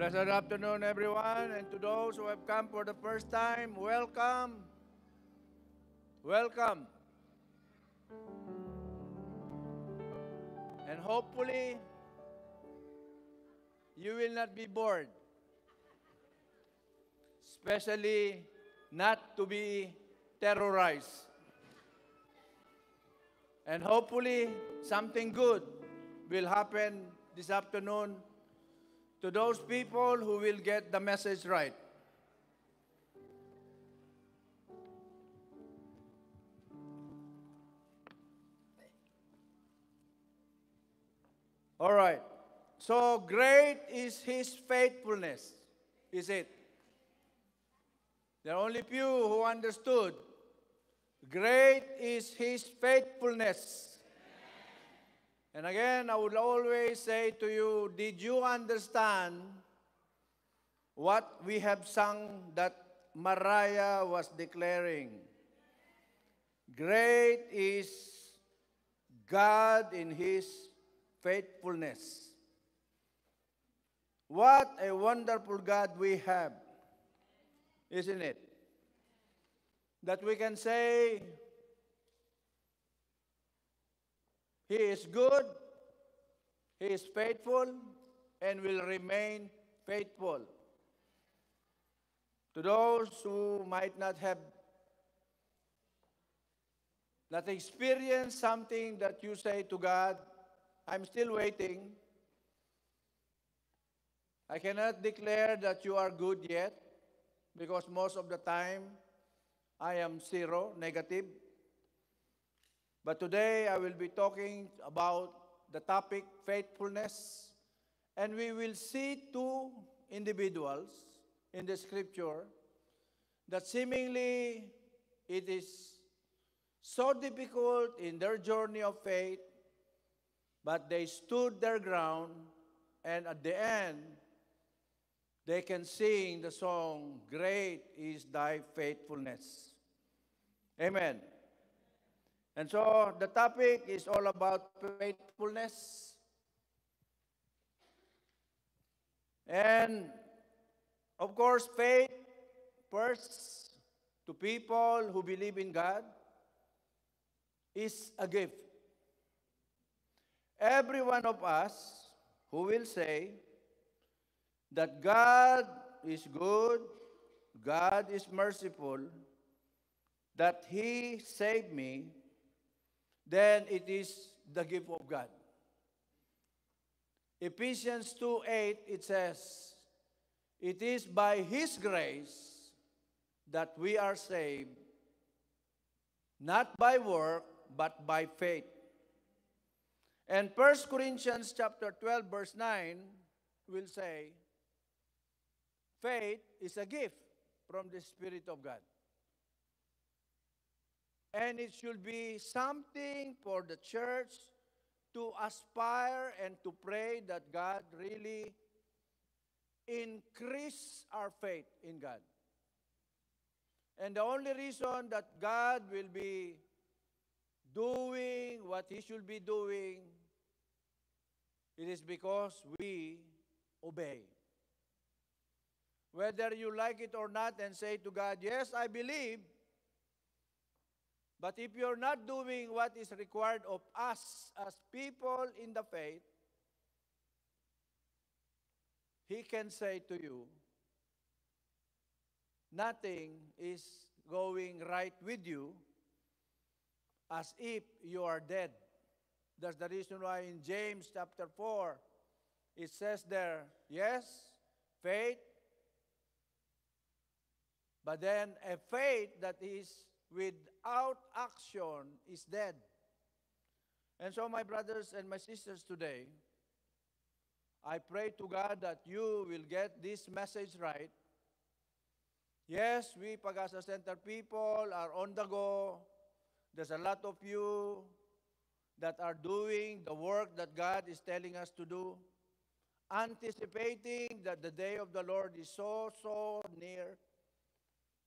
Blessed afternoon, everyone, and to those who have come for the first time, welcome. Welcome. And hopefully, you will not be bored, especially not to be terrorized. And hopefully, something good will happen this afternoon to those people who will get the message right. All right. So great is his faithfulness, is it? There are only few who understood. Great is his faithfulness. And again, I would always say to you, did you understand what we have sung that Mariah was declaring? Great is God in His faithfulness. What a wonderful God we have, isn't it? That we can say, He is good, He is faithful, and will remain faithful. To those who might not have not experienced something that you say to God, I'm still waiting. I cannot declare that you are good yet because most of the time I am zero, negative. But today I will be talking about the topic faithfulness. And we will see two individuals in the scripture that seemingly it is so difficult in their journey of faith, but they stood their ground, and at the end, they can sing the song, Great is Thy Faithfulness. Amen. And so the topic is all about faithfulness. And of course, faith first to people who believe in God is a gift. Every one of us who will say that God is good, God is merciful, that He saved me, then it is the gift of God. Ephesians 2:8 it says, "It is by his grace that we are saved, not by work, but by faith." And 1 Corinthians chapter 12 verse 9 will say, faith is a gift from the spirit of God. And it should be something for the church to aspire and to pray that God really increase our faith in God. And the only reason that God will be doing what He should be doing, it is because we obey. Whether you like it or not, and say to God, Yes, I believe, But if you're not doing what is required of us as people in the faith, He can say to you, nothing is going right with you as if you are dead. That's the reason why in James chapter 4, it says there, yes, faith, but then a faith that is without action is dead. And so, my brothers and my sisters, today, I pray to God that you will get this message right. Yes, we Pagasa Center people are on the go. There's a lot of you that are doing the work that God is telling us to do, anticipating that the day of the Lord is so, so near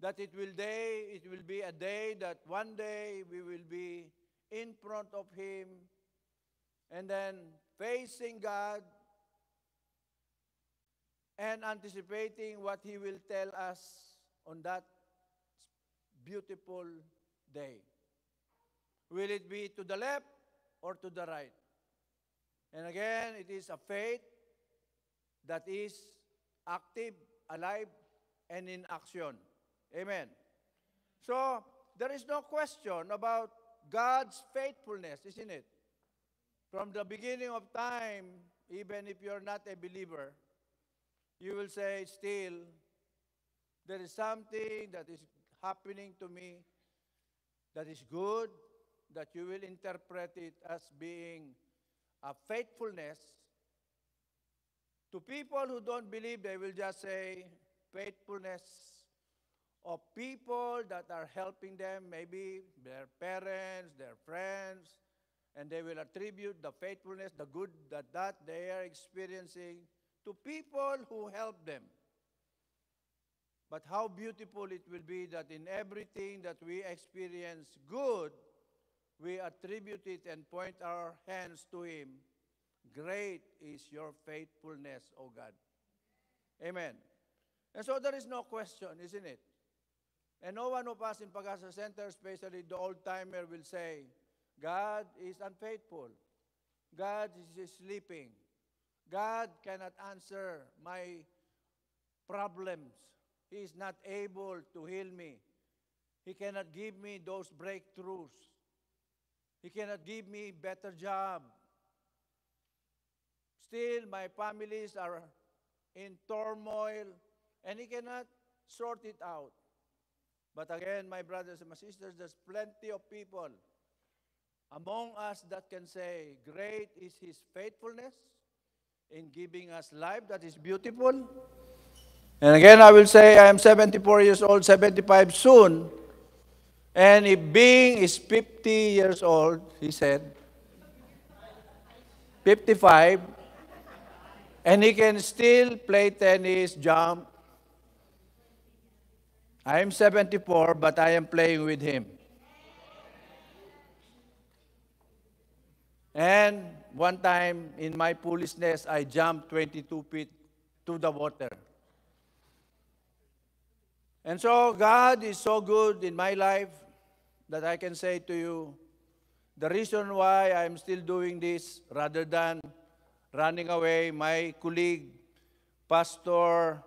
that it will day it will be a day that one day we will be in front of him and then facing God and anticipating what he will tell us on that beautiful day will it be to the left or to the right and again it is a faith that is active alive and in action Amen. So there is no question about God's faithfulness, isn't it? From the beginning of time, even if you're not a believer, you will say, still, there is something that is happening to me that is good, that you will interpret it as being a faithfulness. To people who don't believe, they will just say, faithfulness of people that are helping them, maybe their parents, their friends, and they will attribute the faithfulness, the good that, that they are experiencing to people who help them. But how beautiful it will be that in everything that we experience good, we attribute it and point our hands to Him. Great is your faithfulness, O God. Amen. And so there is no question, isn't it? And no one of us in Pagasa Center, especially the old-timer, will say, God is unfaithful. God is sleeping. God cannot answer my problems. He is not able to heal me. He cannot give me those breakthroughs. He cannot give me better job. Still, my families are in turmoil and he cannot sort it out. But again, my brothers and my sisters, there's plenty of people among us that can say, Great is His faithfulness in giving us life that is beautiful. And again, I will say, I am 74 years old, 75 soon. And if being is 50 years old, he said, 55, and he can still play tennis, jump, I am 74, but I am playing with him. And one time, in my foolishness, I jumped 22 feet to the water. And so God is so good in my life that I can say to you, the reason why I'm still doing this rather than running away, my colleague, Pastor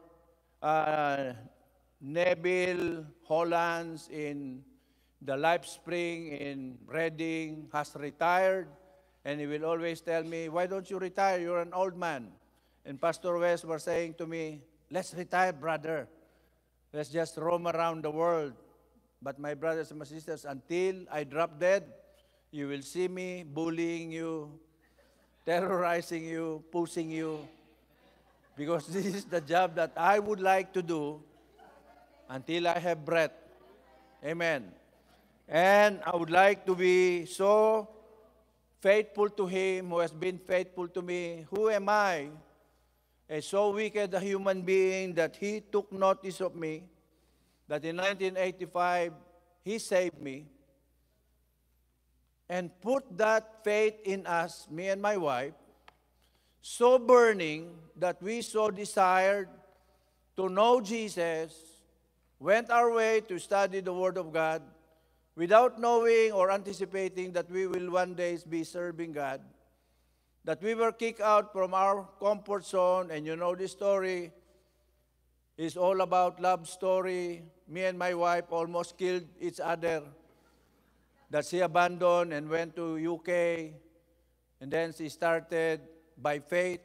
uh, Neville, Hollands in the Life Spring in Reading has retired. And he will always tell me, why don't you retire? You're an old man. And Pastor West was saying to me, let's retire, brother. Let's just roam around the world. But my brothers and my sisters, until I drop dead, you will see me bullying you, terrorizing you, pushing you, because this is the job that I would like to do until I have breath. Amen. And I would like to be so faithful to him who has been faithful to me. Who am I? A so wicked a human being that he took notice of me, that in 1985 he saved me and put that faith in us, me and my wife, so burning that we so desired to know Jesus went our way to study the Word of God without knowing or anticipating that we will one day be serving God, that we were kicked out from our comfort zone, and you know this story is all about love story. Me and my wife almost killed each other, that she abandoned and went to UK, and then she started by faith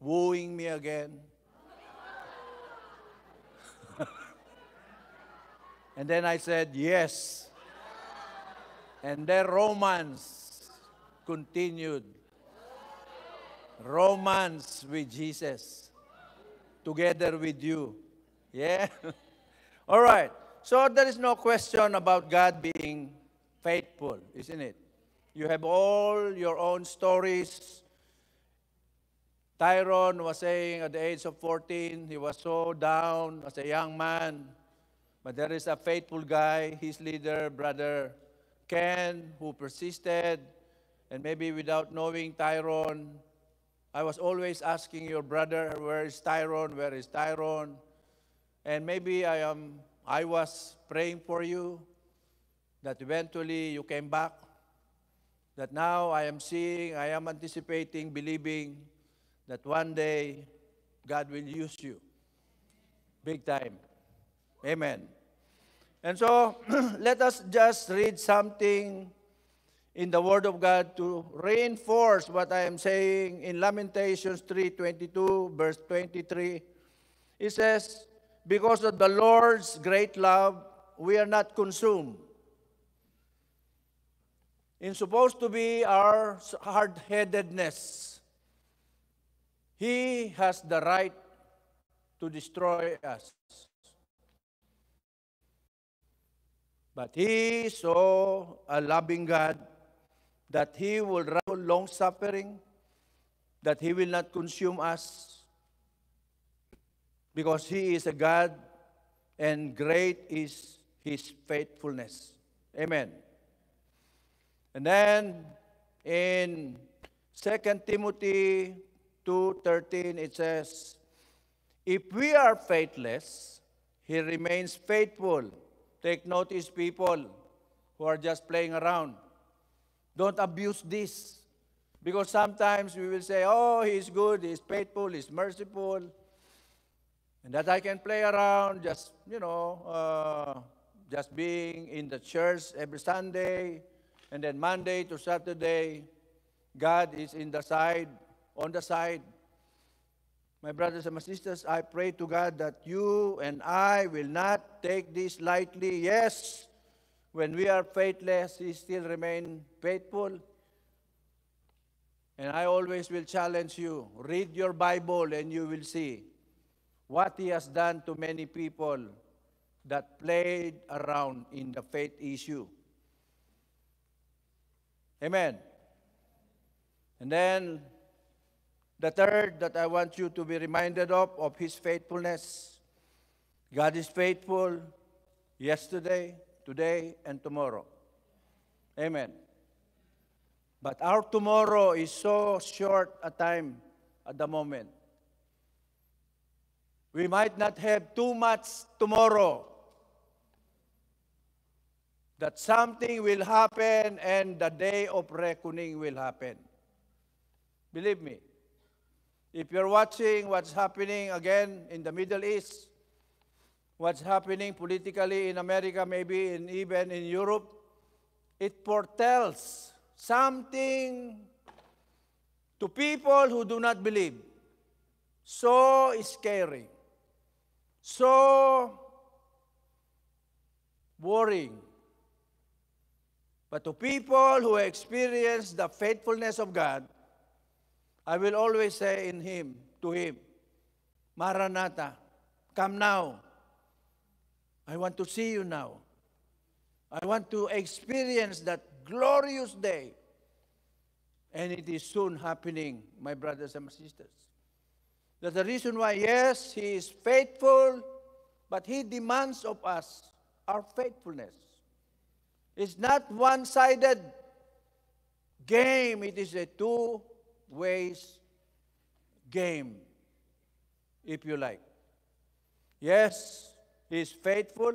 wooing me again. And then I said, Yes. And their romance continued. Romance with Jesus together with you. Yeah? All right. So there is no question about God being faithful, isn't it? You have all your own stories. Tyrone was saying at the age of 14, he was so down as a young man. But there is a faithful guy, his leader, Brother Ken, who persisted. And maybe without knowing Tyrone, I was always asking your brother, where is Tyrone? Where is Tyrone? And maybe I am I was praying for you that eventually you came back. That now I am seeing, I am anticipating, believing that one day God will use you. Big time. Amen. And so let us just read something in the Word of God to reinforce what I am saying in Lamentations 3:22, verse 23. It says, Because of the Lord's great love, we are not consumed. It's supposed to be our hard headedness. He has the right to destroy us. But he saw a loving God that he will rather long suffering, that he will not consume us, because he is a God and great is his faithfulness. Amen. And then in 2 Timothy 2:13 it says, if we are faithless, he remains faithful Take notice, people who are just playing around. Don't abuse this. Because sometimes we will say, oh, he's good, he's faithful, he's merciful. And that I can play around, just, you know, uh, just being in the church every Sunday. And then Monday to Saturday, God is in the side, on the side. my brothers and my sisters, I pray to God that you and I will not take this lightly. Yes, when we are faithless, He still remain faithful. And I always will challenge you read your Bible and you will see what He has done to many people that played around in the faith issue. Amen. And then The third that I want you to be reminded of, of his faithfulness. God is faithful yesterday, today, and tomorrow. Amen. But our tomorrow is so short a time at the moment. We might not have too much tomorrow. That something will happen and the day of reckoning will happen. Believe me. If you're watching what's happening again in the Middle East, what's happening politically in America, maybe and even in Europe, it foretells something to people who do not believe. So scary. So worrying. But to people who experience the faithfulness of God, I will always say in him, to him, Maranatha, come now. I want to see you now. I want to experience that glorious day. And it is soon happening, my brothers and sisters. That the reason why, yes, he is faithful, but he demands of us our faithfulness. It's not one sided game, it is a two ways game, if you like. Yes, He is faithful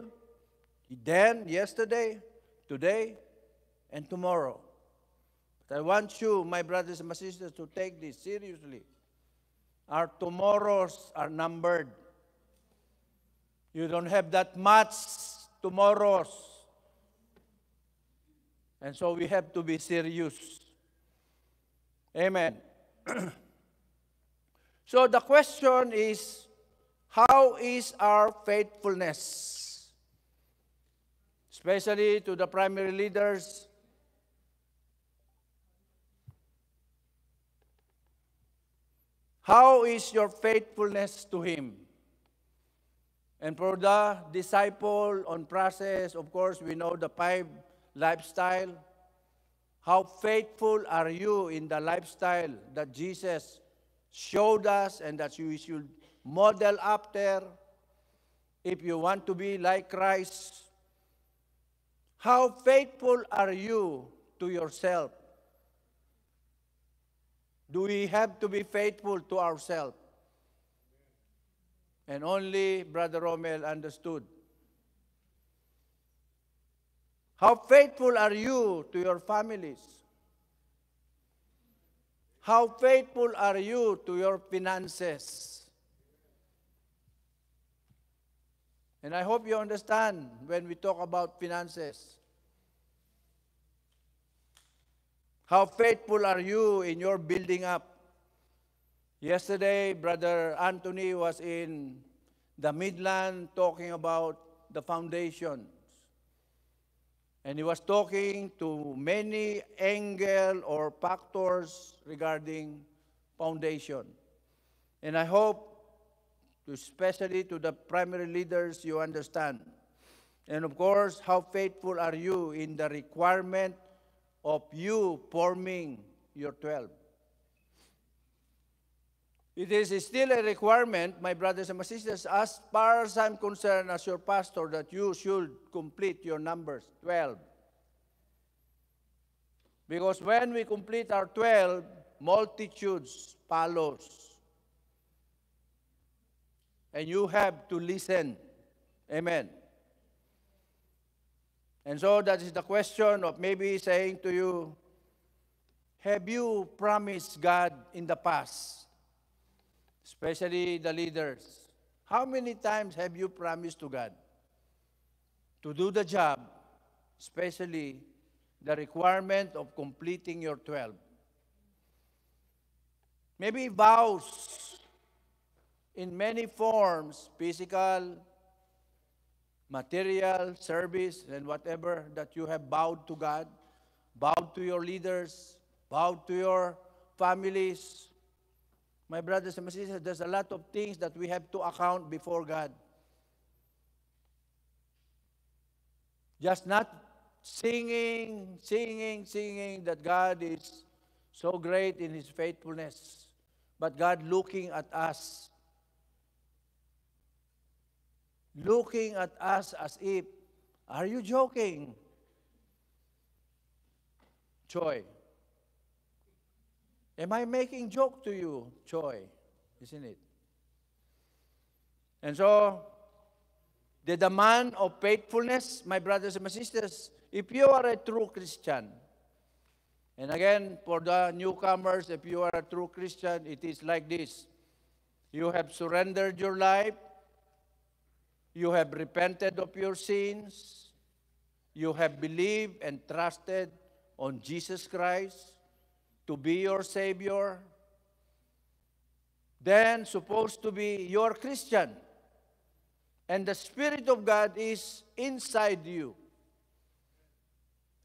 then, yesterday, today, and tomorrow. But I want you, my brothers and my sisters, to take this seriously. Our tomorrows are numbered. You don't have that much tomorrows. And so we have to be serious. Amen. so the question is, how is our faithfulness? Especially to the primary leaders. How is your faithfulness to Him? And for the disciple on process, of course, we know the five lifestyle. How faithful are you in the lifestyle that Jesus showed us and that you should model after? If you want to be like Christ, how faithful are you to yourself? Do we have to be faithful to ourselves? And only Brother Romel understood How faithful are you to your families? How faithful are you to your finances? And I hope you understand when we talk about finances. How faithful are you in your building up? Yesterday, Brother Anthony was in the Midland talking about the foundation. And he was talking to many angle or factors regarding foundation. And I hope, especially to the primary leaders, you understand. And of course, how faithful are you in the requirement of you forming your 12? It is still a requirement, my brothers and my sisters, as far as I'm concerned as your pastor, that you should complete your numbers 12. Because when we complete our 12, multitudes follows. And you have to listen. Amen. And so that is the question of maybe saying to you, have you promised God in the past especially the leaders. How many times have you promised to God to do the job, especially the requirement of completing your 12? Maybe vows in many forms, physical, material, service, and whatever that you have vowed to God, vowed to your leaders, vowed to your families, My brothers and sisters, there's a lot of things that we have to account before God. Just not singing, singing, singing that God is so great in his faithfulness, but God looking at us. Looking at us as if, are you joking? Joy. Am I making joke to you? Joy, isn't it? And so, the demand of faithfulness, my brothers and my sisters, if you are a true Christian, and again, for the newcomers, if you are a true Christian, it is like this. You have surrendered your life. You have repented of your sins. You have believed and trusted on Jesus Christ. to be your Savior, then supposed to be your Christian. And the Spirit of God is inside you.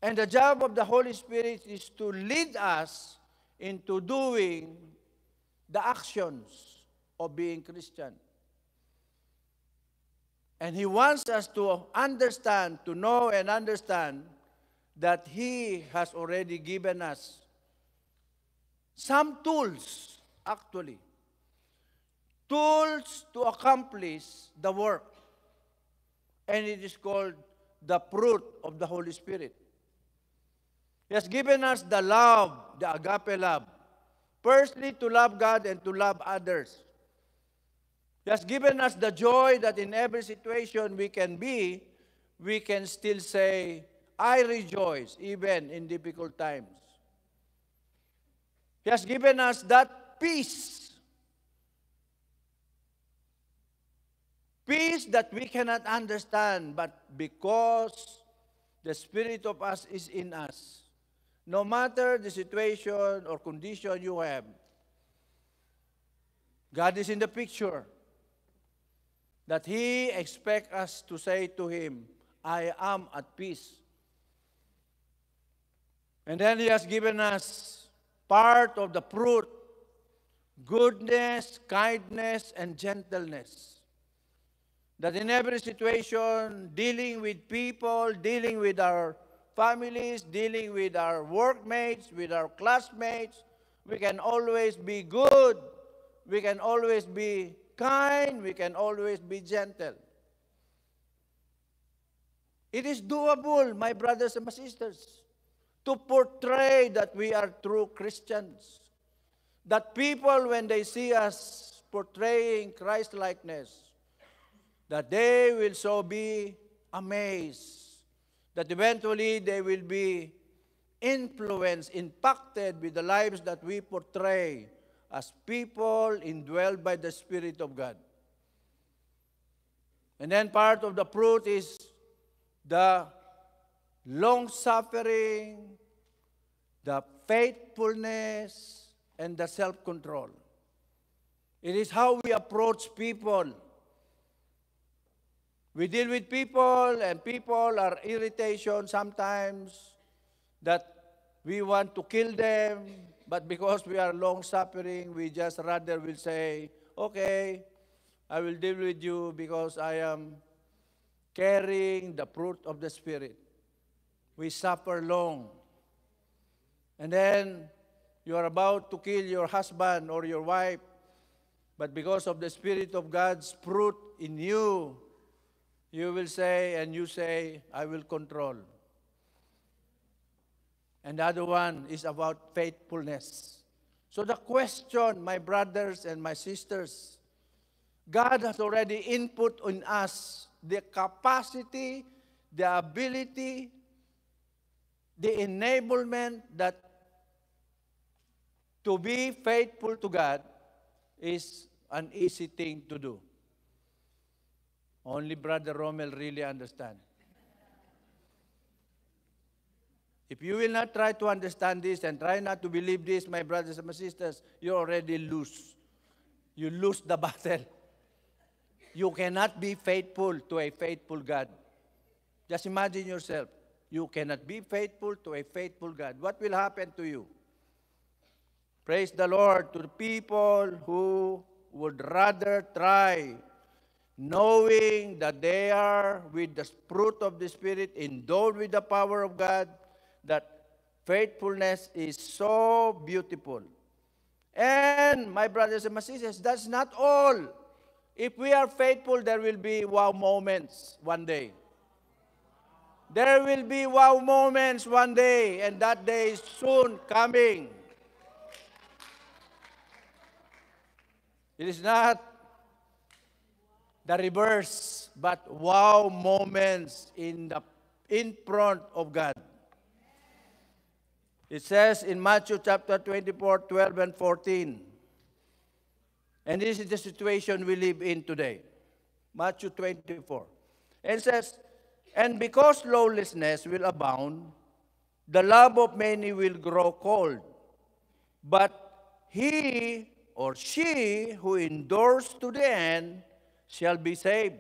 And the job of the Holy Spirit is to lead us into doing the actions of being Christian. And He wants us to understand, to know and understand that He has already given us some tools, actually. Tools to accomplish the work. And it is called the fruit of the Holy Spirit. He has given us the love, the agape love. Firstly, to love God and to love others. He has given us the joy that in every situation we can be, we can still say, I rejoice even in difficult times. He has given us that peace. Peace that we cannot understand, but because the Spirit of us is in us. No matter the situation or condition you have, God is in the picture that He expects us to say to Him, I am at peace. And then He has given us part of the fruit goodness, kindness, and gentleness. That in every situation, dealing with people, dealing with our families, dealing with our workmates, with our classmates, we can always be good, we can always be kind, we can always be gentle. It is doable, my brothers and my sisters to portray that we are true Christians. That people, when they see us portraying Christ likeness, that they will so be amazed, that eventually they will be influenced, impacted with the lives that we portray as people indwelled by the Spirit of God. And then part of the fruit is the long-suffering, the faithfulness, and the self-control. It is how we approach people. We deal with people, and people are irritation sometimes that we want to kill them, but because we are long-suffering, we just rather will say, okay, I will deal with you because I am carrying the fruit of the Spirit we suffer long. And then you are about to kill your husband or your wife, but because of the Spirit of God's fruit in you, you will say, and you say, I will control. And the other one is about faithfulness. So the question, my brothers and my sisters, God has already input in us the capacity, the ability, the enablement that to be faithful to God is an easy thing to do. Only Brother Rommel really understand. If you will not try to understand this and try not to believe this, my brothers and my sisters, you already lose. You lose the battle. You cannot be faithful to a faithful God. Just imagine yourself you cannot be faithful to a faithful God. What will happen to you? Praise the Lord to the people who would rather try knowing that they are with the fruit of the Spirit, endowed with the power of God, that faithfulness is so beautiful. And my brothers and my sisters, that's not all. If we are faithful, there will be wow moments one day. There will be wow moments one day, and that day is soon coming. It is not the reverse, but wow moments in, the, in front of God. It says in Matthew chapter 24, 12, and 14. And this is the situation we live in today. Matthew 24. And says, And because lawlessness will abound, the love of many will grow cold. But he or she who endures to the end shall be saved.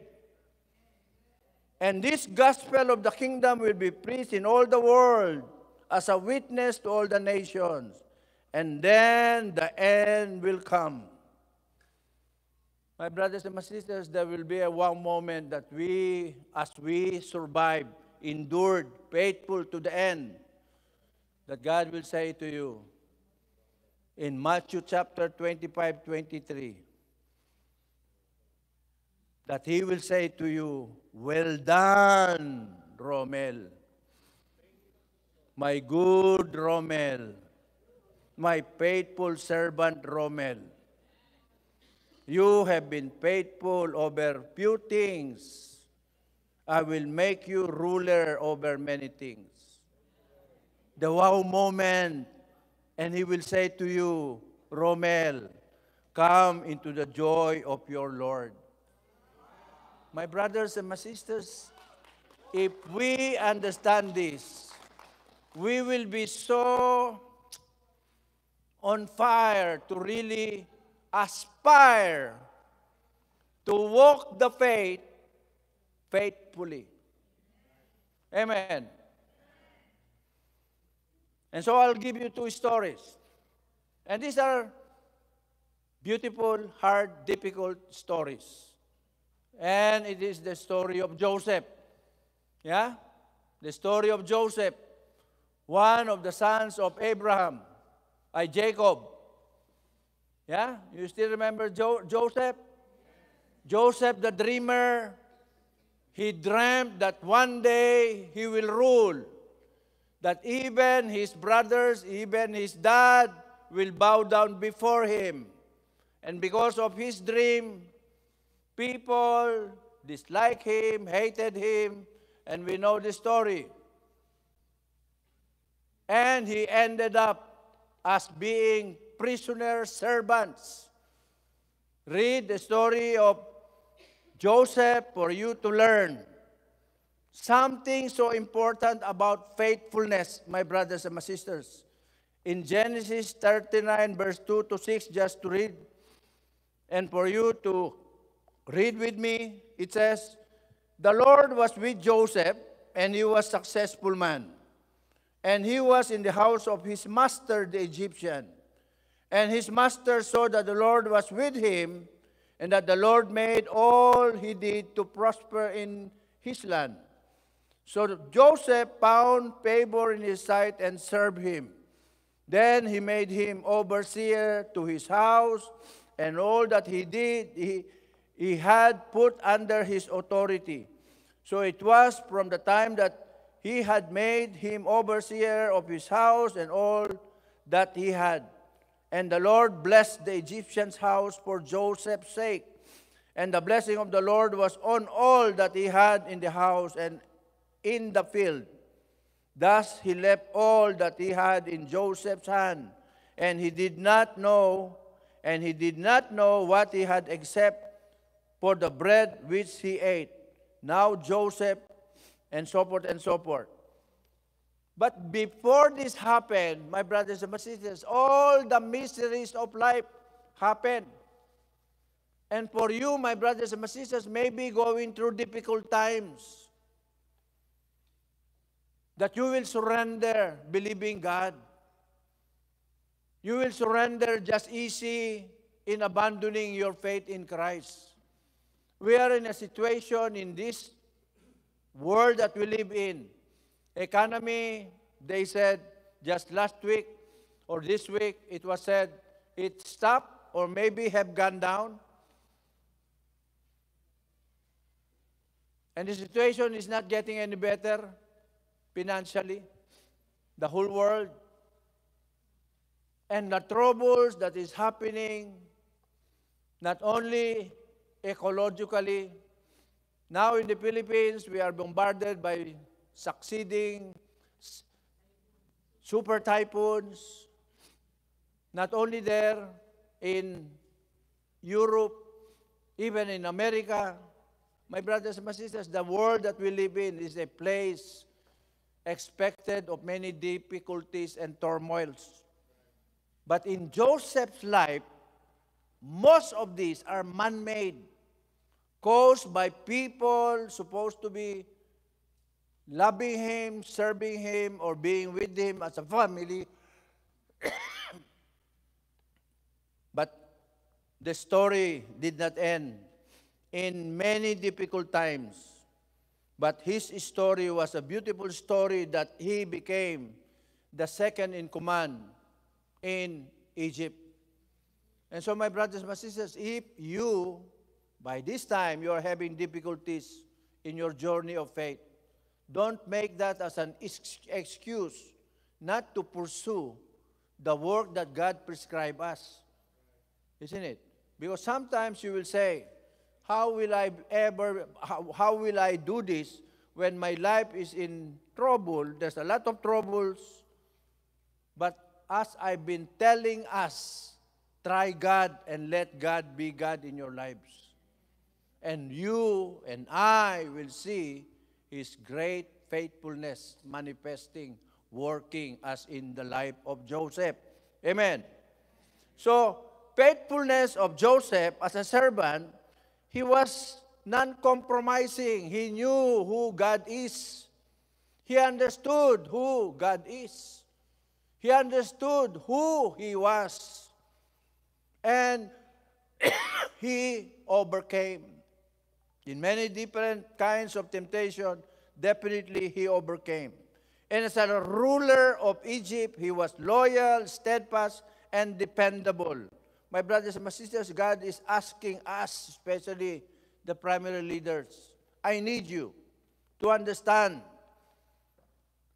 And this gospel of the kingdom will be preached in all the world as a witness to all the nations. And then the end will come. My brothers and my sisters, there will be a one moment that we, as we survive, endured, faithful to the end, that God will say to you in Matthew chapter 25, 23, that He will say to you, Well done, Romel. My good Romel. My faithful servant Romel. You have been faithful over few things. I will make you ruler over many things. The wow moment, and he will say to you, Romel, come into the joy of your Lord. My brothers and my sisters, if we understand this, we will be so on fire to really aspire to walk the faith faithfully. Amen. And so I'll give you two stories. And these are beautiful, hard, difficult stories. And it is the story of Joseph. Yeah? The story of Joseph, one of the sons of Abraham, I Jacob. Yeah? You still remember jo Joseph? Joseph the dreamer, he dreamt that one day he will rule. That even his brothers, even his dad, will bow down before him. And because of his dream, people disliked him, hated him, and we know the story. And he ended up as being prisoner servants. Read the story of Joseph for you to learn something so important about faithfulness, my brothers and my sisters. In Genesis 39, verse 2 to 6, just to read, and for you to read with me, it says, The Lord was with Joseph, and he was a successful man. And he was in the house of his master, the Egyptian. And his master saw that the Lord was with him, and that the Lord made all he did to prosper in his land. So Joseph found favor in his sight and served him. Then he made him overseer to his house, and all that he did, he, he had put under his authority. So it was from the time that he had made him overseer of his house and all that he had and the Lord blessed the Egyptian's house for Joseph's sake. And the blessing of the Lord was on all that he had in the house and in the field. Thus he left all that he had in Joseph's hand. And he did not know, and he did not know what he had except for the bread which he ate. Now Joseph, and so forth and so forth. But before this happened, my brothers and sisters, all the miseries of life happened. And for you, my brothers and sisters, maybe going through difficult times that you will surrender believing God. You will surrender just easy in abandoning your faith in Christ. We are in a situation in this world that we live in Economy, they said just last week or this week, it was said it stopped or maybe have gone down. And the situation is not getting any better financially. The whole world. And the troubles that is happening, not only ecologically, now in the Philippines, we are bombarded by succeeding super typhoons, not only there in Europe, even in America. My brothers and my sisters, the world that we live in is a place expected of many difficulties and turmoils. But in Joseph's life, most of these are man-made, caused by people supposed to be loving Him, serving Him, or being with Him as a family. but the story did not end. In many difficult times, but his story was a beautiful story that he became the second in command in Egypt. And so, my brothers and sisters, if you, by this time, you are having difficulties in your journey of faith, don't make that as an excuse not to pursue the work that God prescribed us. Isn't it? Because sometimes you will say, how will I ever, how, how will I do this when my life is in trouble? There's a lot of troubles. But as I've been telling us, try God and let God be God in your lives. And you and I will see His great faithfulness manifesting, working as in the life of Joseph. Amen. So, faithfulness of Joseph as a servant, he was non-compromising. He knew who God is. He understood who God is. He understood who he was. And he overcame. In many different kinds of temptation, definitely he overcame. And as a ruler of Egypt, he was loyal, steadfast, and dependable. My brothers and my sisters, God is asking us, especially the primary leaders, I need you to understand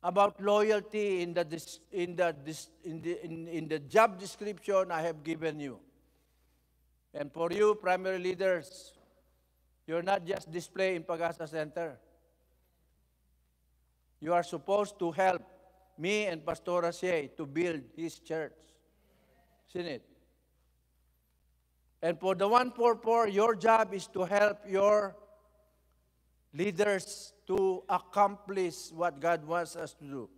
about loyalty in the, in the, in the, in, in the job description I have given you. And for you, primary leaders, You're not just display in Pagasa Center. You are supposed to help me and Pastor Asier to build his church. Seen it? And for the 144, your job is to help your leaders to accomplish what God wants us to do.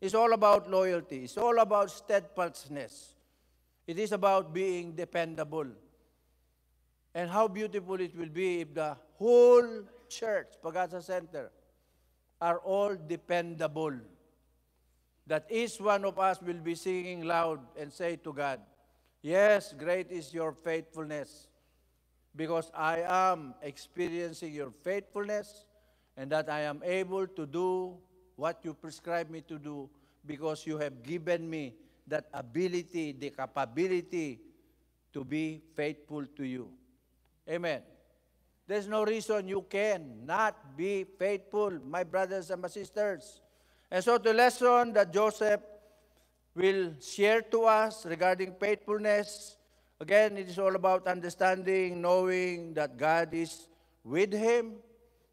It's all about loyalty. It's all about steadfastness. It is about being dependable. And how beautiful it will be if the whole church, Pagasa Center, are all dependable. That each one of us will be singing loud and say to God, Yes, great is your faithfulness, because I am experiencing your faithfulness and that I am able to do what you prescribe me to do because you have given me that ability, the capability to be faithful to you. Amen. There's no reason you can not be faithful, my brothers and my sisters. And so the lesson that Joseph will share to us regarding faithfulness, again, it is all about understanding, knowing that God is with him.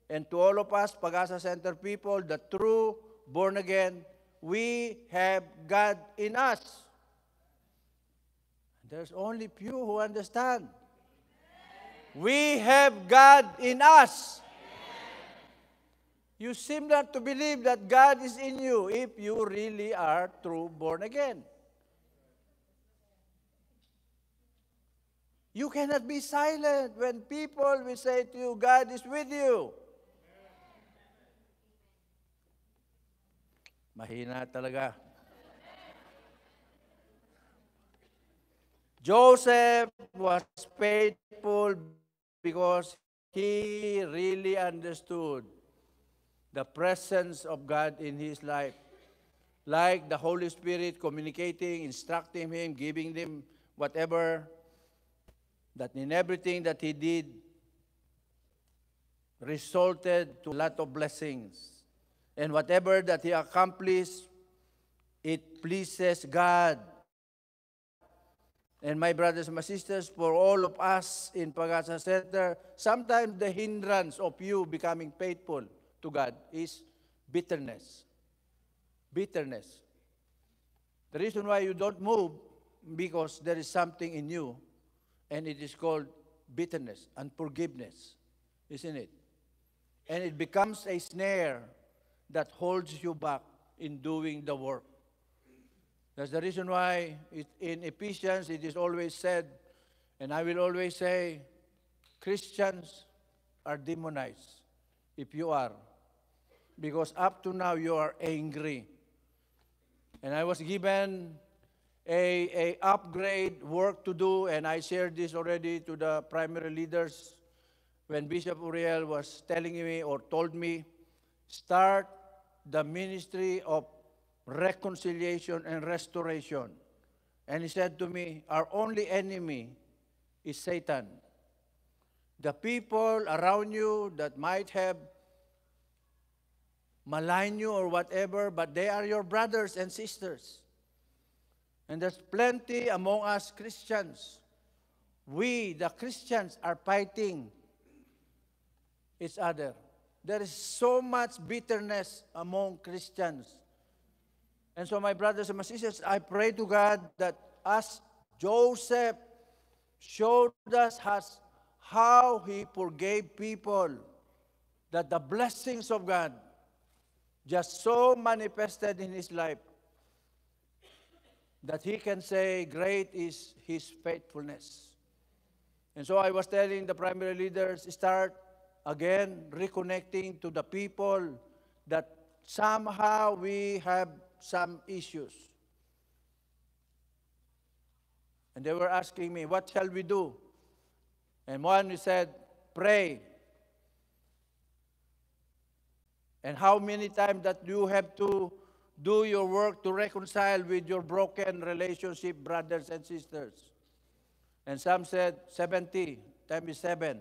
And to all of us, Pagasa Center people, the true born again, we have God in us. There's only few who understand. We have God in us. You seem not to believe that God is in you if you really are true born again. You cannot be silent when people will say to you, God is with you. Mahina talaga. Joseph was faithful because he really understood the presence of God in his life. Like the Holy Spirit communicating, instructing him, giving him whatever, that in everything that he did resulted to a lot of blessings. And whatever that he accomplished, it pleases God. And my brothers and my sisters, for all of us in Pagasa Center, sometimes the hindrance of you becoming faithful to God is bitterness. Bitterness. The reason why you don't move, because there is something in you, and it is called bitterness and forgiveness, isn't it? And it becomes a snare that holds you back in doing the work that's the reason why it, in Ephesians it is always said, and I will always say, Christians are demonized if you are. Because up to now you are angry. And I was given a, a upgrade work to do, and I shared this already to the primary leaders when Bishop Uriel was telling me or told me, start the ministry of reconciliation and restoration. And he said to me, Our only enemy is Satan. The people around you that might have malign you or whatever, but they are your brothers and sisters. And there's plenty among us Christians. We, the Christians, are fighting each other. There is so much bitterness among Christians. And so, my brothers and my sisters, I pray to God that as Joseph showed us has, how he forgave people, that the blessings of God just so manifested in his life that he can say, Great is his faithfulness. And so I was telling the primary leaders, start again reconnecting to the people that somehow we have some issues. And they were asking me, what shall we do? And one said, pray. And how many times that you have to do your work to reconcile with your broken relationship, brothers and sisters. And some said 70, time is seven.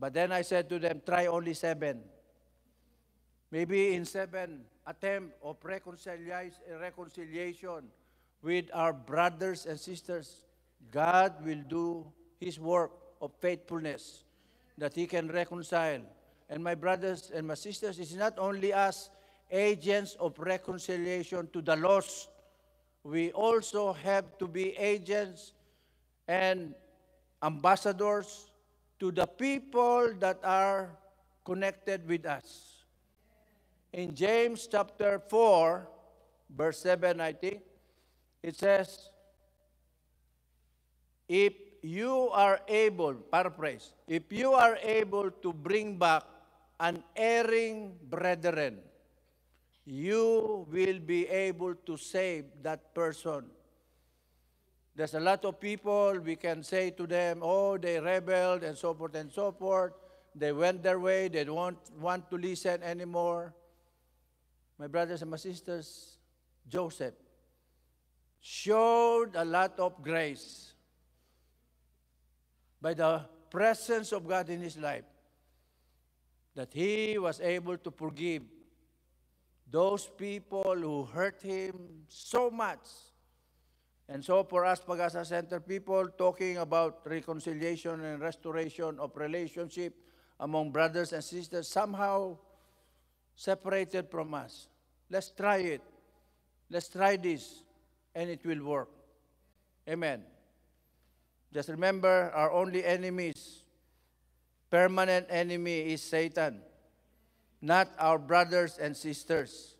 But then I said to them, try only seven. Maybe in seven, attempt of reconciliation with our brothers and sisters, God will do his work of faithfulness that he can reconcile. And my brothers and my sisters, it's not only us agents of reconciliation to the lost. We also have to be agents and ambassadors to the people that are connected with us in James chapter 4, verse 7, I think, it says, If you are able, paraphrase, if you are able to bring back an erring brethren, you will be able to save that person. There's a lot of people, we can say to them, oh, they rebelled and so forth and so forth. They went their way, they don't want to listen anymore. my brothers and my sisters, Joseph showed a lot of grace by the presence of God in his life that he was able to forgive those people who hurt him so much. And so for us Pagasa Center people talking about reconciliation and restoration of relationship among brothers and sisters somehow separated from us. Let's try it. Let's try this, and it will work. Amen. Just remember, our only enemies, permanent enemy is Satan, not our brothers and sisters.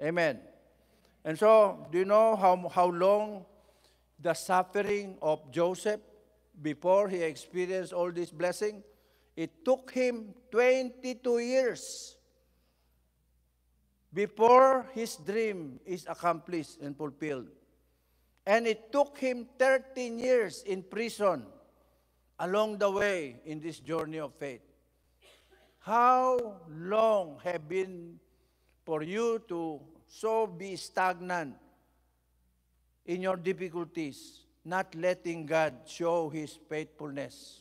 Amen. And so, do you know how, how long the suffering of Joseph before he experienced all this blessing? It took him 22 years before his dream is accomplished and fulfilled. And it took him 13 years in prison along the way in this journey of faith. How long have been for you to so be stagnant in your difficulties, not letting God show his faithfulness?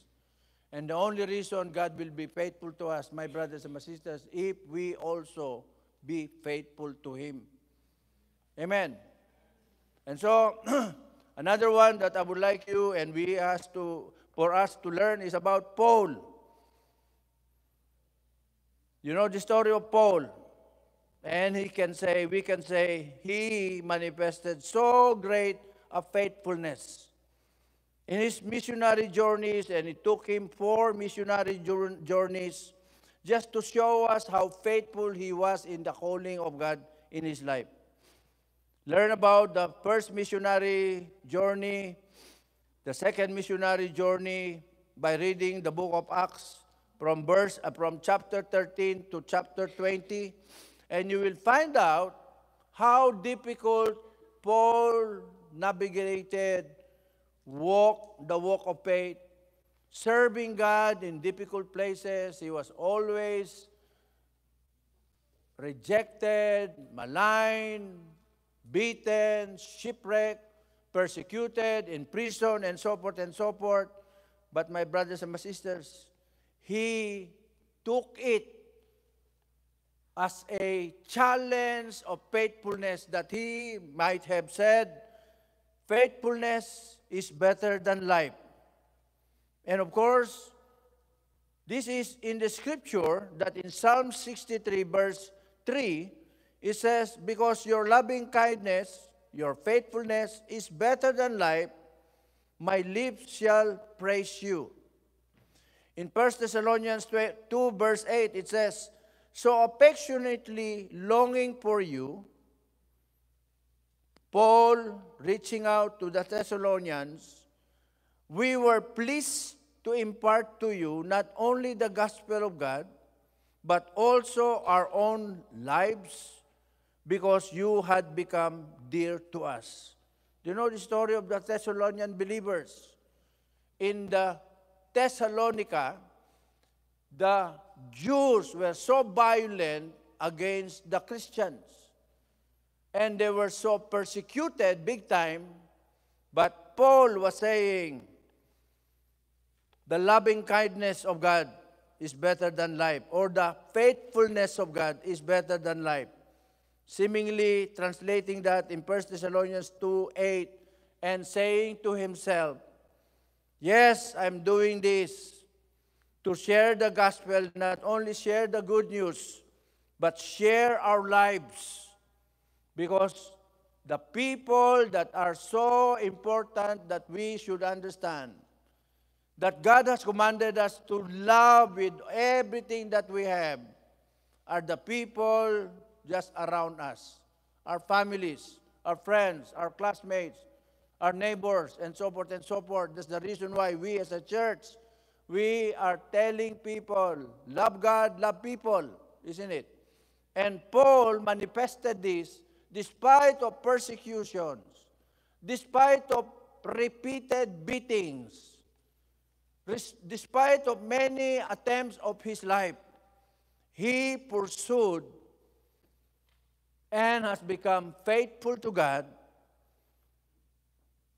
And the only reason God will be faithful to us, my brothers and my sisters, if we also be faithful to Him. Amen. And so, another one that I would like you and we ask to, for us to learn is about Paul. You know the story of Paul. And he can say, we can say, he manifested so great a faithfulness in his missionary journeys, and it took him four missionary journeys just to show us how faithful he was in the calling of God in his life. Learn about the first missionary journey, the second missionary journey by reading the book of Acts from verse uh, from chapter 13 to chapter 20 and you will find out how difficult Paul navigated walk the walk of faith serving God in difficult places. He was always rejected, maligned, beaten, shipwrecked, persecuted, in prison, and so forth and so forth. But my brothers and my sisters, he took it as a challenge of faithfulness that he might have said, faithfulness is better than life. And of course, this is in the scripture that in Psalm 63, verse 3, it says, Because your loving kindness, your faithfulness is better than life, my lips shall praise you. In 1 Thessalonians 2, verse 8, it says, So affectionately longing for you, Paul reaching out to the Thessalonians, we were pleased to impart to you not only the gospel of God, but also our own lives because you had become dear to us. Do you know the story of the Thessalonian believers? In the Thessalonica, the Jews were so violent against the Christians. And they were so persecuted big time. But Paul was saying, The loving kindness of God is better than life, or the faithfulness of God is better than life. Seemingly translating that in 1 Thessalonians 2 8, and saying to himself, Yes, I'm doing this to share the gospel, not only share the good news, but share our lives. Because the people that are so important that we should understand that God has commanded us to love with everything that we have are the people just around us, our families, our friends, our classmates, our neighbors, and so forth and so forth. That's the reason why we as a church, we are telling people, love God, love people, isn't it? And Paul manifested this despite of persecutions, despite of repeated beatings, despite of many attempts of his life, he pursued and has become faithful to God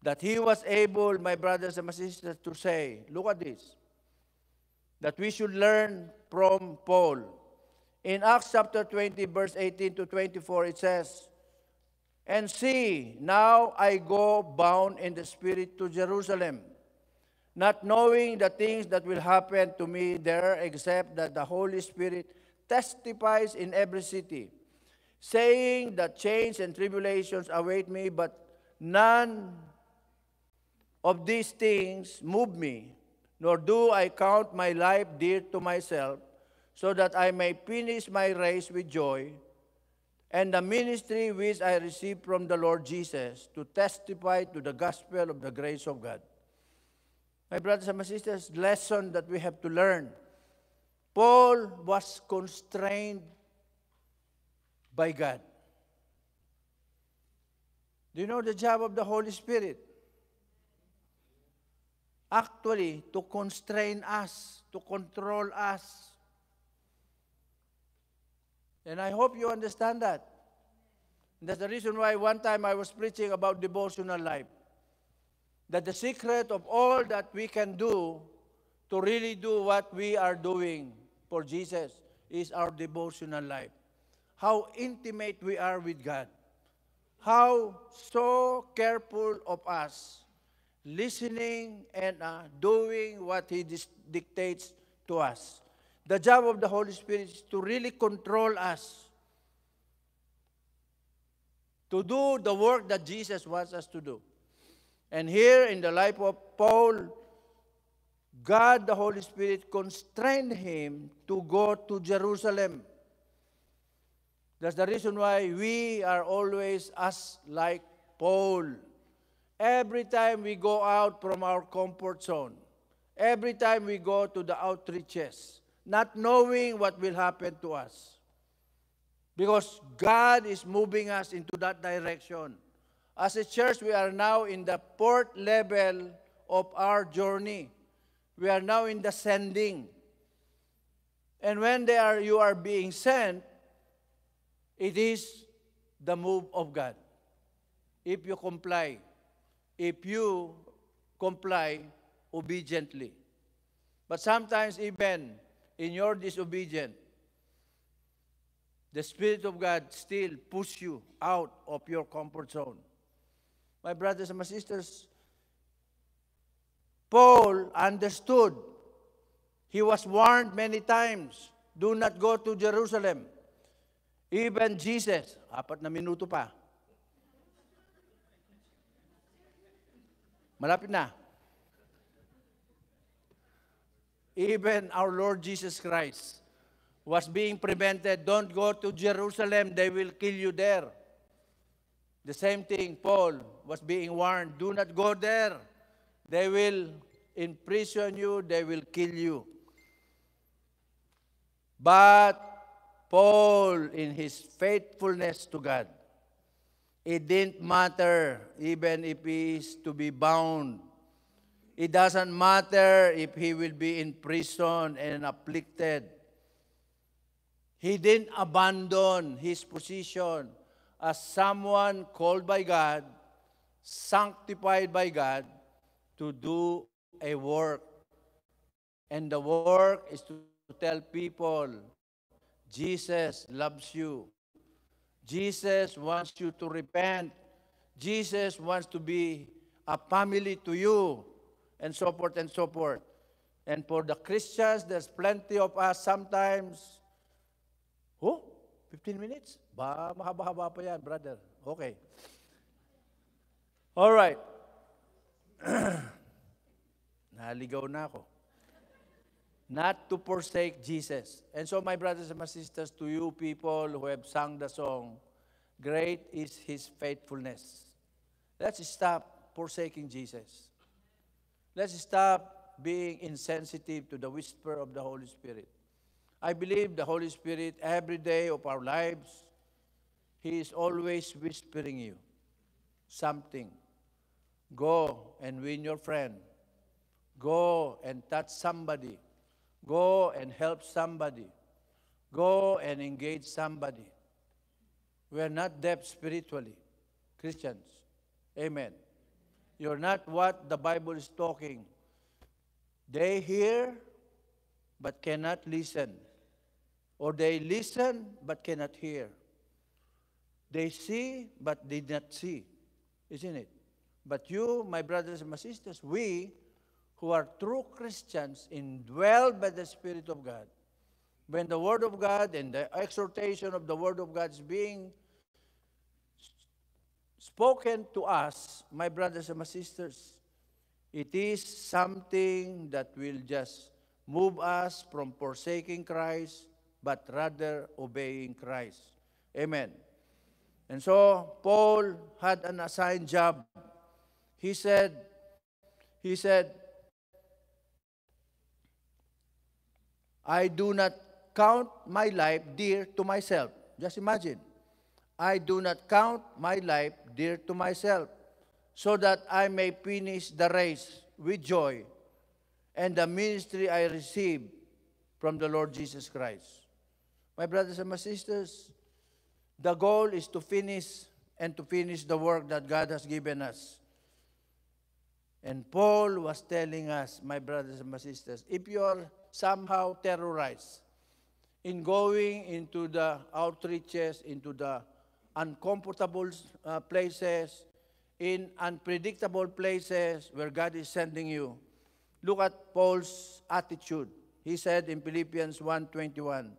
that he was able, my brothers and my sisters, to say, look at this, that we should learn from Paul. In Acts chapter 20, verse 18 to 24, it says, And see, now I go bound in the Spirit to Jerusalem, not knowing the things that will happen to me there, except that the Holy Spirit testifies in every city, saying that chains and tribulations await me, but none of these things move me, nor do I count my life dear to myself, so that I may finish my race with joy and the ministry which I received from the Lord Jesus to testify to the gospel of the grace of God. my brothers and my sisters, lesson that we have to learn. Paul was constrained by God. Do you know the job of the Holy Spirit? Actually, to constrain us, to control us. And I hope you understand that. And that's the reason why one time I was preaching about devotional life. that the secret of all that we can do to really do what we are doing for Jesus is our devotional life. How intimate we are with God. How so careful of us listening and uh, doing what He dictates to us. The job of the Holy Spirit is to really control us to do the work that Jesus wants us to do. And here in the life of Paul, God the Holy Spirit constrained him to go to Jerusalem. That's the reason why we are always us like Paul. Every time we go out from our comfort zone, every time we go to the outreaches, not knowing what will happen to us. Because God is moving us into that direction. As a church, we are now in the fourth level of our journey. We are now in the sending. And when they are, you are being sent, it is the move of God. If you comply, if you comply obediently. But sometimes even in your disobedience, the Spirit of God still push you out of your comfort zone my brothers and my sisters, Paul understood. He was warned many times, do not go to Jerusalem. Even Jesus, apat na minuto pa. Malapit na. Even our Lord Jesus Christ was being prevented, don't go to Jerusalem, they will kill you there. The same thing, Paul was being warned, do not go there. They will imprison you, they will kill you. But Paul, in his faithfulness to God, it didn't matter even if he is to be bound. It doesn't matter if he will be in prison and afflicted. He didn't abandon his position. as someone called by God, sanctified by God, to do a work. And the work is to tell people, Jesus loves you. Jesus wants you to repent. Jesus wants to be a family to you, and so forth and so forth. And for the Christians, there's plenty of us sometimes. Who? Oh, 15 minutes? Ba, mahaba-haba pa yan, brother. Okay. All right. Naligaw na ako. Not to forsake Jesus. And so, my brothers and my sisters, to you people who have sung the song, great is His faithfulness. Let's stop forsaking Jesus. Let's stop being insensitive to the whisper of the Holy Spirit. I believe the Holy Spirit every day of our lives He is always whispering you something. Go and win your friend. Go and touch somebody. Go and help somebody. Go and engage somebody. We are not deaf spiritually, Christians. Amen. You're not what the Bible is talking. They hear but cannot listen, or they listen but cannot hear. They see, but they did not see. Isn't it? But you, my brothers and my sisters, we who are true Christians, indwelled by the Spirit of God, when the Word of God and the exhortation of the Word of God is being spoken to us, my brothers and my sisters, it is something that will just move us from forsaking Christ, but rather obeying Christ. Amen. And so Paul had an assigned job. He said, he said, I do not count my life dear to myself. Just imagine. I do not count my life dear to myself, so that I may finish the race with joy and the ministry I receive from the Lord Jesus Christ. My brothers and my sisters, The goal is to finish and to finish the work that God has given us. And Paul was telling us, my brothers and my sisters, if you are somehow terrorized in going into the outreaches, into the uncomfortable uh, places, in unpredictable places where God is sending you, look at Paul's attitude. He said in Philippians 1.21,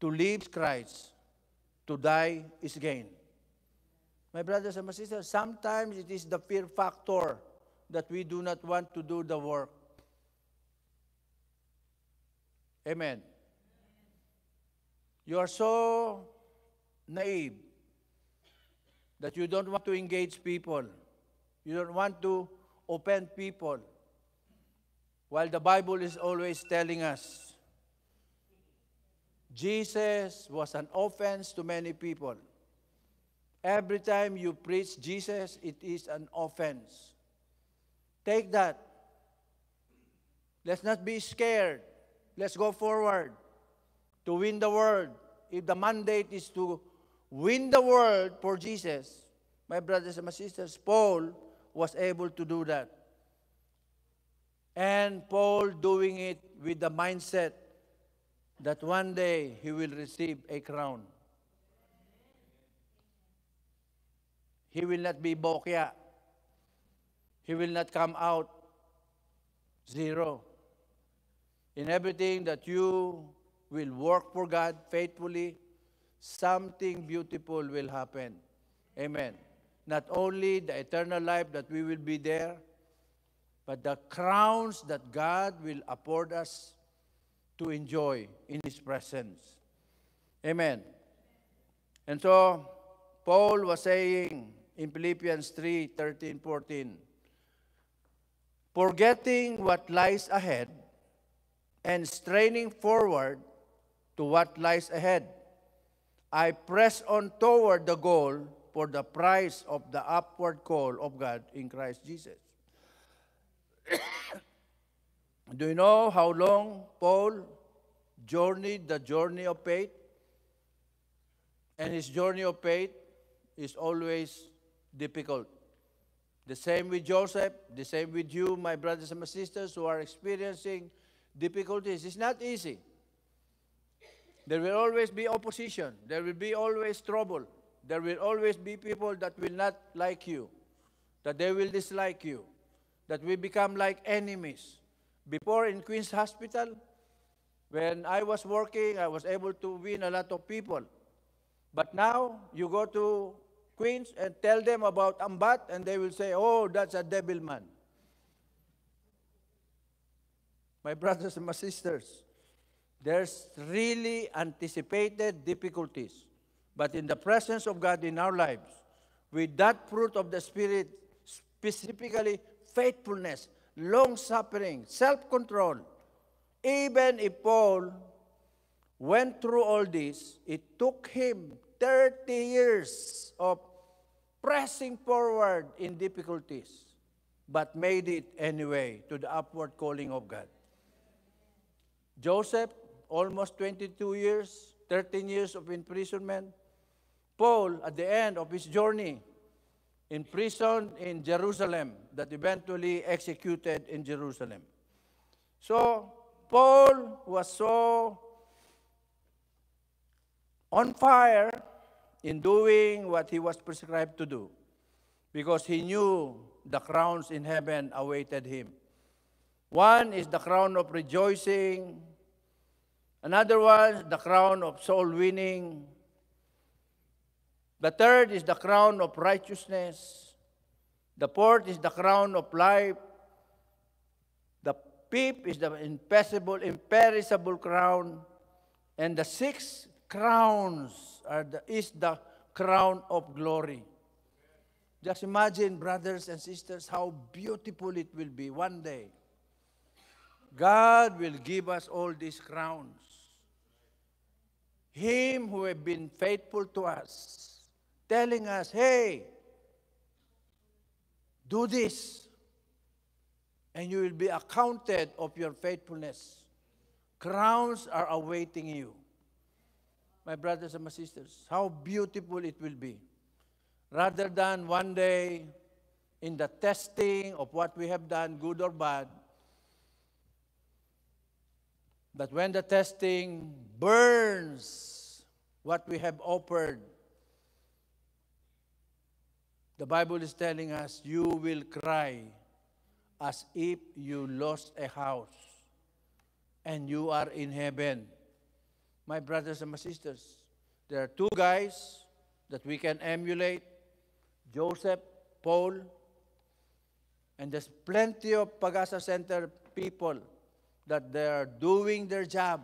to live Christ, to die is gain. My brothers and my sisters, sometimes it is the fear factor that we do not want to do the work. Amen. You are so naive that you don't want to engage people. You don't want to open people. While the Bible is always telling us Jesus was an offense to many people. Every time you preach Jesus, it is an offense. Take that. Let's not be scared. Let's go forward to win the world. If the mandate is to win the world for Jesus, my brothers and my sisters, Paul was able to do that. And Paul doing it with the mindset that one day he will receive a crown. He will not be bokya. He will not come out zero. In everything that you will work for God faithfully, something beautiful will happen. Amen. Not only the eternal life that we will be there, but the crowns that God will afford us to enjoy in His presence. Amen. And so, Paul was saying in Philippians 3, 13, 14, Forgetting what lies ahead and straining forward to what lies ahead, I press on toward the goal for the price of the upward call of God in Christ Jesus. Do you know how long Paul journeyed the journey of faith? And his journey of faith is always difficult. The same with Joseph, the same with you, my brothers and my sisters who are experiencing difficulties. It's not easy. There will always be opposition. There will be always trouble. There will always be people that will not like you, that they will dislike you, that will become like enemies. Before in Queen's Hospital, when I was working, I was able to win a lot of people. But now, you go to Queens and tell them about Ambat, and they will say, oh, that's a devil man. My brothers and my sisters, there's really anticipated difficulties. But in the presence of God in our lives, with that fruit of the Spirit, specifically faithfulness, long-suffering, self-control. Even if Paul went through all this, it took him 30 years of pressing forward in difficulties, but made it anyway to the upward calling of God. Joseph, almost 22 years, 13 years of imprisonment. Paul, at the end of his journey, imprisoned in Jerusalem, that eventually executed in Jerusalem. So, Paul was so on fire in doing what he was prescribed to do because he knew the crowns in heaven awaited him. One is the crown of rejoicing, another one, the crown of soul winning, The third is the crown of righteousness. The fourth is the crown of life. The fifth is the imperishable, imperishable crown. And the sixth crowns are the, is the crown of glory. Just imagine, brothers and sisters, how beautiful it will be one day. God will give us all these crowns. Him who have been faithful to us telling us, hey, do this, and you will be accounted of your faithfulness. Crowns are awaiting you. My brothers and my sisters, how beautiful it will be. Rather than one day in the testing of what we have done, good or bad, but when the testing burns what we have offered, The Bible is telling us, you will cry as if you lost a house and you are in heaven. My brothers and my sisters, there are two guys that we can emulate Joseph, Paul, and there's plenty of Pagasa Center people that they are doing their job.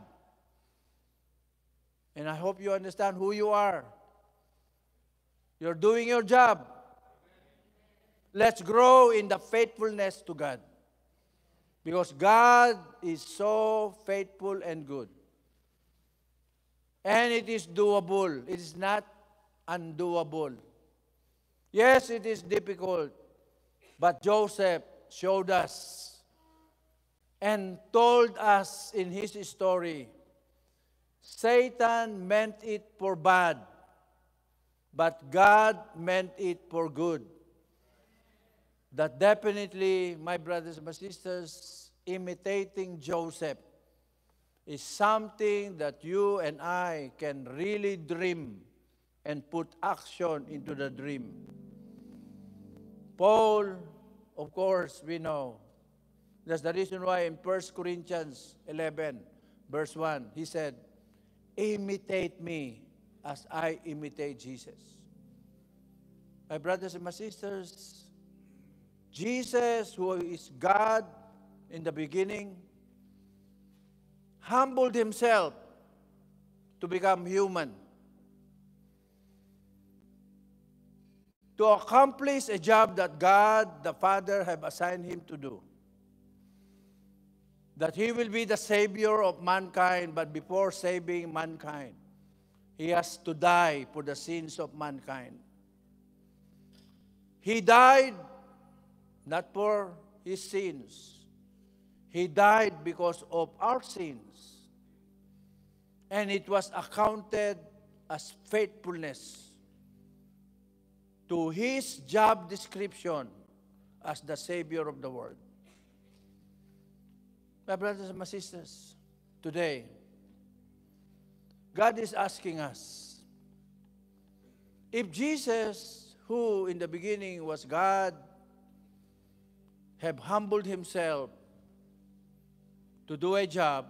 And I hope you understand who you are. You're doing your job. Let's grow in the faithfulness to God. Because God is so faithful and good. And it is doable. It is not undoable. Yes, it is difficult. But Joseph showed us and told us in his story, Satan meant it for bad, but God meant it for good that definitely, my brothers and my sisters, imitating Joseph is something that you and I can really dream and put action into the dream. Paul, of course, we know. That's the reason why in 1 Corinthians 11, verse 1, he said, Imitate me as I imitate Jesus. My brothers and my sisters, Jesus, who is God in the beginning, humbled himself to become human. To accomplish a job that God the Father have assigned him to do. That he will be the savior of mankind, but before saving mankind, he has to die for the sins of mankind. He died not for his sins. He died because of our sins. And it was accounted as faithfulness to his job description as the Savior of the world. My brothers and my sisters, today, God is asking us, if Jesus, who in the beginning was God, have humbled himself to do a job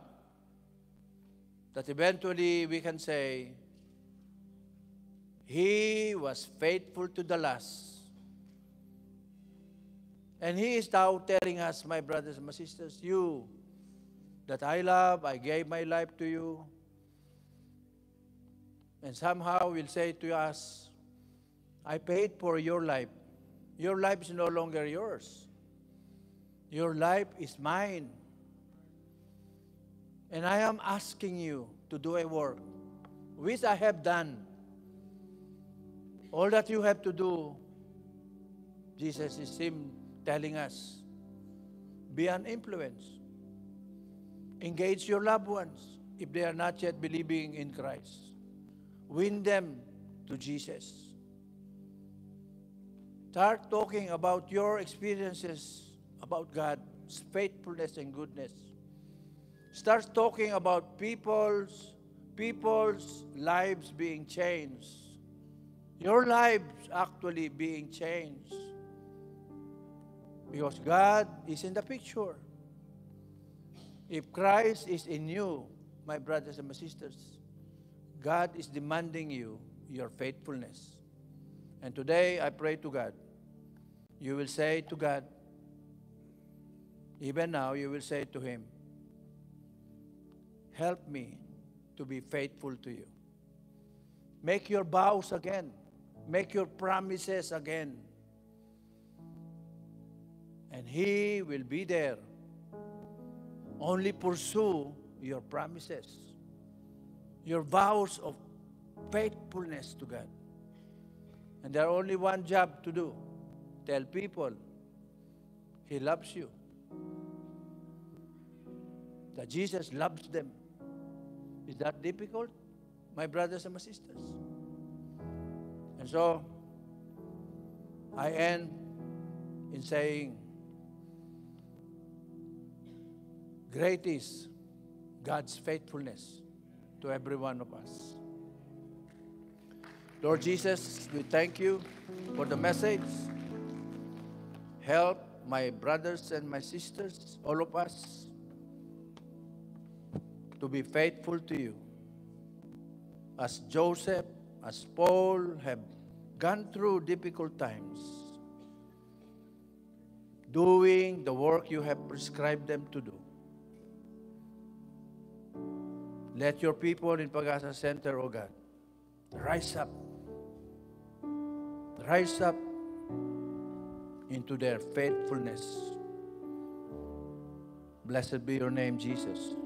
that eventually we can say he was faithful to the last. And he is now telling us, my brothers and my sisters, you that I love, I gave my life to you. And somehow will say to us, I paid for your life. Your life is no longer yours. Your life is mine. And I am asking you to do a work which I have done. All that you have to do, Jesus is Him telling us be an influence. Engage your loved ones if they are not yet believing in Christ. Win them to Jesus. Start talking about your experiences about God's faithfulness and goodness. starts talking about people's people's lives being changed. Your lives actually being changed. Because God is in the picture. If Christ is in you, my brothers and my sisters, God is demanding you your faithfulness. And today I pray to God, you will say to God, even now, you will say to him, Help me to be faithful to you. Make your vows again, make your promises again. And he will be there. Only pursue your promises, your vows of faithfulness to God. And there are only one job to do tell people, He loves you that Jesus loves them. Is that difficult, my brothers and my sisters? And so I end in saying, Great is God's faithfulness to every one of us. Lord Jesus, we thank you for the message. Help my brothers and my sisters, all of us to be faithful to you. As Joseph, as Paul have gone through difficult times, doing the work you have prescribed them to do. Let your people in Pagasa Center, O oh God, rise up. Rise up into their faithfulness. Blessed be your name, Jesus.